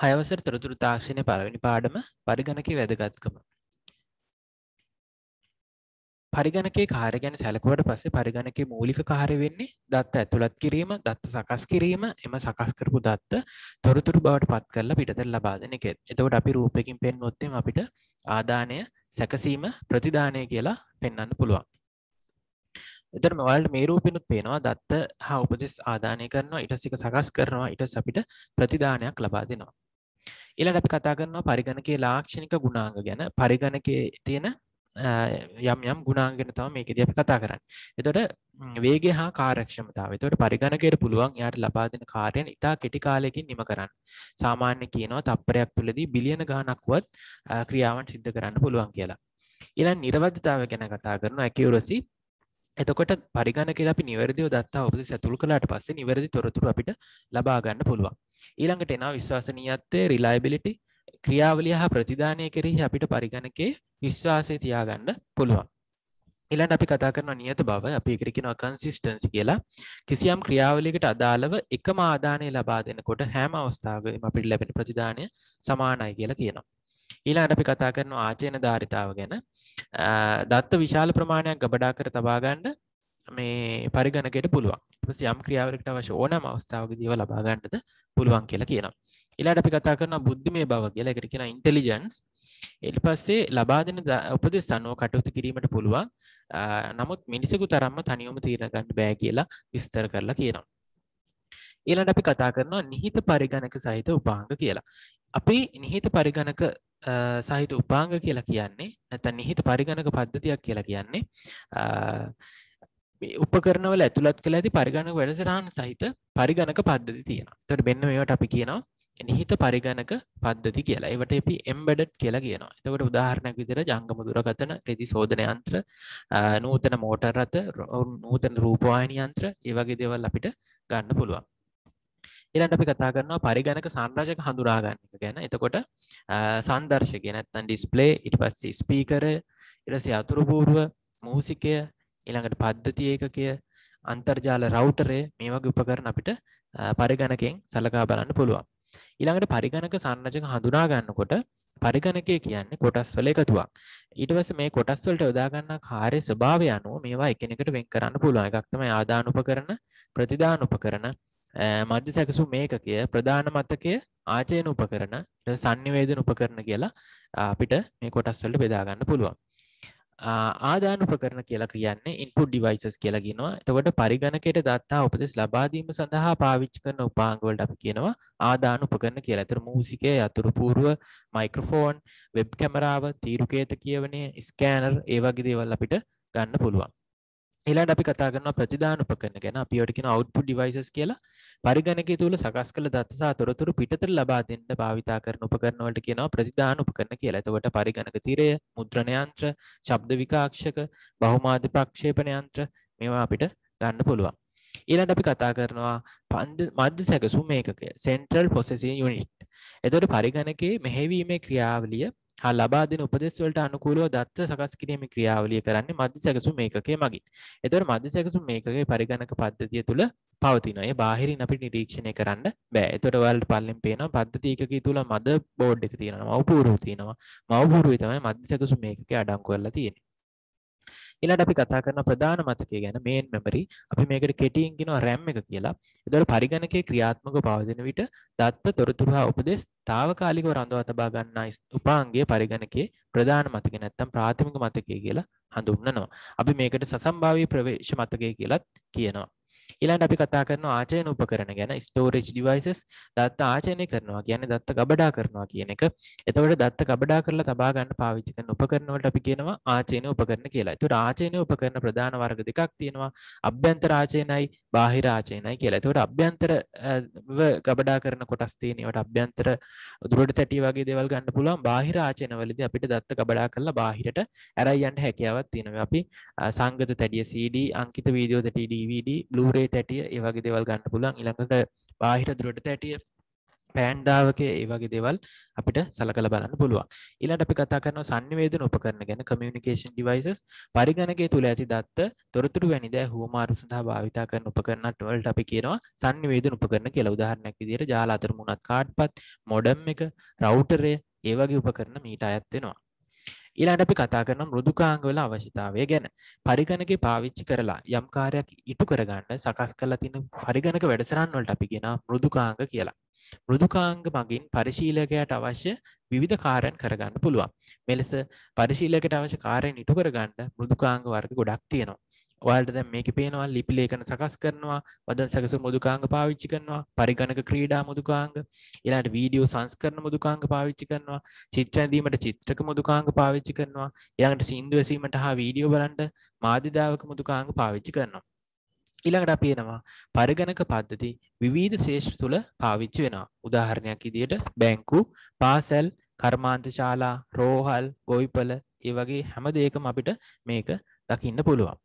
හයවසර තොරතුරු තාක්ෂණය පළවෙනි පාඩම පරිගණක වැදගත්කම. පරිගණකේ කාරය ගැන සැලකුවට පස්සේ පරිගණකේ මූලික කාරය වෙන්නේ දත්ත ඇතුළත් කිරීම දත්ත සකස් කිරීම එම සකස්කරපු දත්ත තොරතුරු බවට පත් කරලා පිටතර ලබා දෙන එක එතකොට අපි රූපයකින් පෙන්වොත්තෙම අපිට ආදානය සැකසීම ප්‍රතිදානය කියලා පෙන්වන්න පුළුවන්. එතට මවල්ට මේ රූපෙනුත් පේනවා දත්ත හා උපදෙස් ආධානය කරනවා ඉටසික සකස් කරනවා ඉටස් අපිට ප්‍රතිදානයක් ලබා දෙනවා. එලට අපි කතා කරනවා පරිගණකේ ලාක්ෂණික ගුණාංග ගැන පරිගණකේ තියෙන යම් යම් ගුණාගෙන තම මේක ද අපි කතා කරන්න එතොට වේගේ හා කාරක්ෂමතාව තොට පරිගණකයට පුළුවන් යායට ලබාදන කාරයෙන් ඉතා කෙටි කාලයකින් නිම කරන්න සාමාන්‍ය කියනවා තප්පරයක් තුළදී බිලියන ගානක්වත් ක්‍රියාවන් සිද්ධ කරන්න පුළුවන් කියලා ඉලන් නිරවධතාව ගැන කතා කරන ඇකවරසි එතකොට පරිගණ කියලා අපි නිවැරදිව දත්තා ඔපසි සැතුල් කළාට පස්සේ නිවැරදි තොරතුරු අපිට ලබා ගන්න පුළුවන් ඊළඟට එනවා විශ්වාසනීයත්වය රිලයිබිලිටි ක්‍රියාවලිය හා ප්‍රතිධානය කෙරෙහි අපිට පරිගණකේ විශ්වාසය තියාගන්න පුළුවන්. එලන් අපි කතා කරන නියත බව අපි එකරකිනවා කන්සිස්ටන්සි කියලා කිසියම් ක්‍රියාවලිකට අදාළව එකම ආදානය ලබා දෙනකොට හැම අවස්ථාවකම අපිට ලැබෙන ප්‍රතිධානය සමානයි කියලා කියනවා. ඊළඟට අපි කතා කරනවා ආචේන ධාරිතාව ගැන. දත්ත විශාල ප්‍රමාණයක් ගබඩා කර තබා ගන්න මේ පරිගණකයට පුළුවන්. ඊට පස්සේ යම් ක්‍රියාවලකට අවශ්‍ය ඕනෑම අවස්ථාවකදීව ලබා ගන්නද පුළුවන් කියලා කියනවා. ඊළඟට අපි කතා කරනවා බුද්ධිමය බව කියලා. ඒකට කියනවා ඉන්ටෙලිජන්ස්. එට පස්සේ ලබා දෙන උපදෙස් අනුව කටයුතු කිරීමට පුළුවන් නමුත් මිනිසකු තරම්ම තනියුම තීරණ ගන්න බෑ කියලා විස්තර කරලා කියනවා. ඊළඟට අපි කතා කරනවා නිහිත පරිගණක සහිත උපාංග කියලා. අපි නිහිත පරිගණක සහිත උපාංග කියලා කියන්නේ නැත නිහිත පරිගණක පද්ධතියක් කියලා කියන්නේ උපකරනවල ඇතුළත් කළ ඇති පරිගණක වැඩසටහන් සහිත පරිගණක පද්ධති තියෙන තොට බෙන්න්න ඒට අපි කියනවා නිහිත පරිගණක පද්ධති කියලා ඒවට අපි එම්බඩට් කියලා කියනවා එතකට උදාහරණයක් විදිර ජංගම දුරකතන රෙදි සෝධනයන්ත්‍ර නූතන මෝටර් රත නූතන රූපවාහිනියන්ත්‍ර ඒවගේ දෙවල් අපිට ගන්න පුළුවන් ඉලට අපි කතා කරනවා පරිගණක සංරාජක හඳුරාගන්න ගැන එතකොට සන්දර්ශකය නැත්තන් ඩිස්පලේ ඉට පස්සේ ස්පීකර ඉරසේ අතුරුපූරුව මූසිකය ඉළඟට පද්ධති ඒකකය අන්තර්ජාල රවටරේ මේ වගේ උපකරන අපිට පරිගණකෙන් සලකා බලන්න පුළුවන් ඉළඟට පරිගණක සංරජක හඳුනා ගන්නකොට පරිගණකය කියන්නේ කොටස් වල එකතුවක්. ඊට පස්සේ මේ කොටස් වලට යොදා ගන්න කාර්ය ස්වභාවය අනුව මේවා එකිනෙකට වෙන් කරන්න පුළුවන්. එකක් තමයි ආදාන උපකරණ, ප්‍රතිදාන උපකරණ, මධ්‍ය සැකසු මේකකය ප්‍රධාන මතකය ආචයන උපකරන සංනිවේදන උපකරන කියලා අපිට මේ කොටස්වලට බෙදාගන්න පුළුවන් ආදාන උපකරන කියලා කියන්නේ ඉන්පුට් ඩිවයිසස් කියලා කියනවා එතකොට පරිගණකයට දත්තා උපදෙස් ලබාදීම සඳහා පාවිච්චි කරන උපාංගවලට අපි කියනවා ආදාන උපකරන කියලා. ඒතර මූසිකය, යතුරු පූර්ව, මයික්‍රොෆෝන්, වෙබ් කැමරාව, තීරුකේත කියවණේ, ස්කෑනර් ඒ වගේ දේවල් අපිට ගන්න පුළුවන්. එලාට අපි කතාගන්න ප්‍රතිධාන උපකරන ගැන අපියෝටිකෙන අවුපපු ඩිවයිසස් කියලා පරිගණක තුළ සකස් කළ දත්සා තොරතුරු පිටතර ලබා දෙන්න භාවිතා කරන උපකරනවලට කියනවා ප්‍රතිධාන උපකරන කියලතවට පරිගණක තිරය මුද්‍රණයන්ත්‍ර ශබ්ද විකාක්ෂක බහුමාධ්‍ය ප්‍රක්ෂේපණයන්ත්‍ර මේවා අපිට ගන්න පුළුවන්. ඊළඟ අපි කතා කරනවා පන්ද මධ්‍ය සැකසුම් ඒකකය සෙන්ට්‍රල් පොසෙසින් යුනිට්. එතකොට පරිගණකයේ මෙහෙවීමේ ක්‍රියාවලිය හා ලබා දෙන උපදෙස් වලට අනුකූලව දත්ත සකස් කිරීමේ ක්‍රියාවලිය කරන්නේ මධ්‍ය සැකසුම් ඒකකයේ මගින්. එතකොට මධ්‍ය සැකසුම් ඒකකයේ පරිගණක පද්ධතිය තුල පවතිනවා. ඒ බාහිරින් අපිට නිරීක්ෂණය කරන්න බෑ. එතකොට ඔයාලට පල්ලෙන් පේනවා පද්ධති ඒකකයේ තුල මද බෝඩ් එක තියෙනවා. මව් පූර්ව තියෙනවා. මව් පූර්වය තමයි මධ්‍ය සැකසුම් ඒකකයේ අඩංගු කරලා තියෙන්නේ. ඊළඟට අපි කතා කරන ප්‍රධාන මතකය ගැන මේන් මෙමරි අපි මේකට කෙටියෙන් කියනවා RAM එක කියලා. ඒතකොට පරිගණකයේ ක්‍රියාත්මකව පවතින විට දත්ත තොරතුරු හා උපදෙස් తాවකාලිකව රඳවා තබා ගන්නා උපාංගයේ පරිගණකයේ ප්‍රධාන මතකය නැත්තම් ප්‍රාථමික මතකය කියලා හඳුන්වනවා. අපි මේකට සසම්භාවී ප්‍රවේශ මතකය කියලත් කියනවා. ඊළඟට අපි කතා කරනවා ආචයන උපකරණ ගැන ස්ටෝරේජ් ඩිවයිසස් දත්ත ආචයනය කරනවා කියන්නේ දත්ත ගබඩා කරනවා කියන එක. එතකොට දත්ත ගබඩා කරලා තබා ගන්න පාවිච්චි කරන උපකරණ වලට අපි කියනවා ආචයන උපකරණ කියලා. එතකොට ආචයන උපකරණ ප්‍රධාන වර්ග දෙකක් තියෙනවා. අභ්‍යන්තර ආචයනයි බාහිර ආචයනයි කියලා. එතකොට අභ්‍යන්තරව ගබඩා කරන කොටස් තියෙන ඒවට අභ්‍යන්තර දුරට තැටි වගේ දේවල් ගන්න පුළුවන්. බාහිර ආචයනවලදී අපිට දත්ත ගබඩා කරලා බාහිරට ඇරයි යන්න හැකියාවක් තියෙනවා. අපි සංගත තැටිය CD, අංකිත වීඩියෝ තැටිය DVD, Blu-ray දුරේ තැටිය ඒවගේ දෙවල් ගන්න පුලන් ඉළඟට බාහිට දුරට තැටිය පෑන්ඩාවක ඒවගේ දෙවල් අපිට සලකල බලන්න පුළුවන් ඉලට අපි කතා කරන සංවේදන උපකරන ගැන කමියනිකේෂන් ඩිවයිසස් පරිගණගේ තුළ ඇති දත්ත තොරතුරු වැනිද හෝමාරු සඳහා භාවිතා කරන උපකරන්නට වලට අපි කියනවා සංවේදන උපකරන කියලා උදාහරණයක් විදිහට ජාල අතර මුණත් කාඩ්පත් මොඩම් එක රවුටරය ඒවගේ උපකරන මීට අයත් වෙනවා ඊළඟට අපි කතා කරන මෘදුකාංගවල අවශ්‍යතාවය ගැන පරිගණකේ පාවිච්චි කරලා යම් කාර්යයක් ඉටු කරගන්න සකස් කරලා තියෙන පරිගණක වැඩසටහන් වලට අපි කියනවා මෘදුකාංග කියලා. මෘදුකාංග මගින් පරිශීලකයාට අවශ්‍ය විවිධ කාර්යන් කරගන්න පුළුවන්. මෙලෙස පරිශීලකයට අවශ්‍ය කාර්යන් ඉටු කරගන්න මෘදුකාංග වර්ග ගොඩක් තියෙනවා. ඔයාට දැ මේක පේනවා ලිපි ලේකන සකස් කරනවා වදන් සැකසු මුදුකාංග පාවිච්චි කරනවා පරිගණක ක්‍රීඩා මුදුකාංග එලාට වීඩියෝ සංස්කරන මුදුකාංග පාවිච්චි කරනවා චිත්‍රැඳීමට චිත්‍රක මුදුකාංග පාවිච්චි කරනවා යාට සින්දු වැසීමට හා වීඩියෝ බලන්ට මාධ්‍යදාවක මුදුකාංග පාවිච්චි කරනවා ඉළඟට අපේනවා පරිගණක පද්ධති විවිධ ශේෂ්ඨ තුළ පාවිච්චි වෙන උදාහරණයක් ඉදියට බැංකු පාසැල් කර්මාන්ත ශාලා රෝහල් ගොයිපල ඒ වගේ හැම දෙයකම අපිට මේක දකින්න පුළුවන්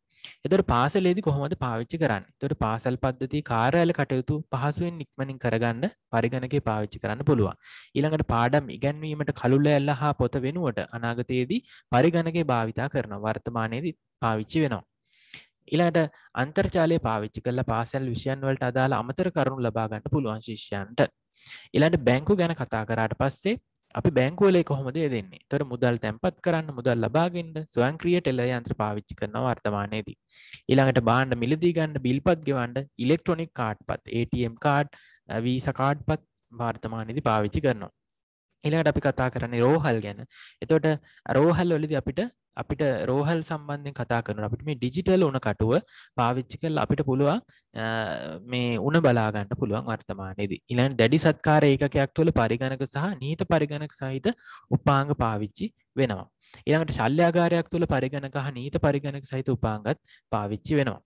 එතට පාසලේදි කොහොමද පාවිච්චි කරන්න තොට පාසල් පද්ධති කාරයාල කටයුතු පහසුවෙන් නික්මනින් කරගන්න පරිගණක පාවිච්චි කරන්න පුළුවන් ඊළඟට පාඩම් ඉගැන්වීමට කළුල්ල ඇල්ල හා පොත වෙනුවට අනාගතයේදී පරිගණගේ භාවිතා කරන වර්තමානයේදී පාවිච්චි වෙනවා ඉලාට අන්තර්ජාලය පාවිච්චි කල පාසැල් විෂයන් වලට අදාළ අමතර කරුණු ලබාගන්න පුළුවන් ශිෂ්‍යන්ට. ඉලාට බැංකු ගැන කතා කරාට පස්සේ අපි බැංකෝලේ කොහොමද දෙන්නේ තොර මුදල් තැන්පත් කරන්න මුදල් ලබාගෙන්ට ස්වන් ක්‍රියට එල්ල යන්ත්‍ර පාවිච්චි කරන වර්තමානයේදී. ඊළඟට බාණ්ඩ මිලදී ගන්න බිල්පත් ගවන්ඩ ඉලෙක්ට්‍රොනික් කාඩ් පත් ATM කාඩ් වීසකාඩ් පත් වාර්තමානයේදි පාවිච්චි කරනවා. එළඟට අපි කතා කරන්නේ රෝහල් ගැන එතොට රෝහල් ඔලද අපිට අපිට රෝහල් සම්බන්ධයෙන් කතා කරන අපිට මේ ඩිජිටල් උන කටුව පාවිච්චි කල් අපිට පුළුවන් මේ උන බලාගන්න පුළුවන් වර්තමානයේදී ඉලන් දැඩි සත්කාර ඒකයක් තුළ පරිගණක සහ නීත පරිගණක සහිත උපාංග පාවිච්චි වෙනවා. ඉළඟට ශල්්‍යාගාරයක් තුළ පරිගණක නීත පරිගණක සහිත උපාංගත් පාවිච්චි වෙනවා.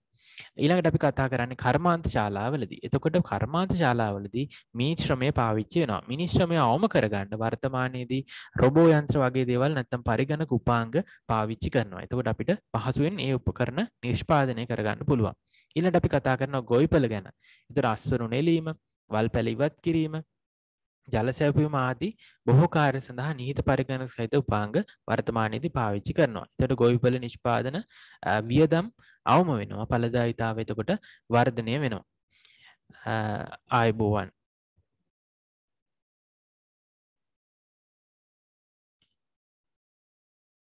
ඊළඟට අපි කතා කරන්නේ කර්මාන්ත ශාලාවලදී. එතකොට කර්මාන්ත ශාලාවලදී මිනිශ්‍රමය පාවිච්චි වෙනවා. මිනිශ්‍රමය අවම කරගන්න වර්තමානයේදී රොබෝ යන්ත්‍ර වගේ දේවල් නැත්තම් පරිගණක උපාංග පාවිච්චි කරනවා. එතකොට අපිට පහසුවෙන් ඒ උපකරණ නිෂ්පාදනය කරගන්න පුළුවන්. ඊළඟට අපි කතා කරනවා ගොවිපළ ගැන. ඒතර අස්වරුන් එලීම, වල් පැල ඉවත් කිරීම, ජලසැපීම ආදී බොහෝ කාර්ය සඳහා නිහිත පරිගණ සහිත උපාංග වර්තමානයේදී පාවිච්චි කරනවා. එතකොට ගොවිපළ නිෂ්පාදන වියදම් අවම වෙනවා. ඵලදායිතාව එතකොට වර්ධනය වෙනවා. ආයුබෝවන්.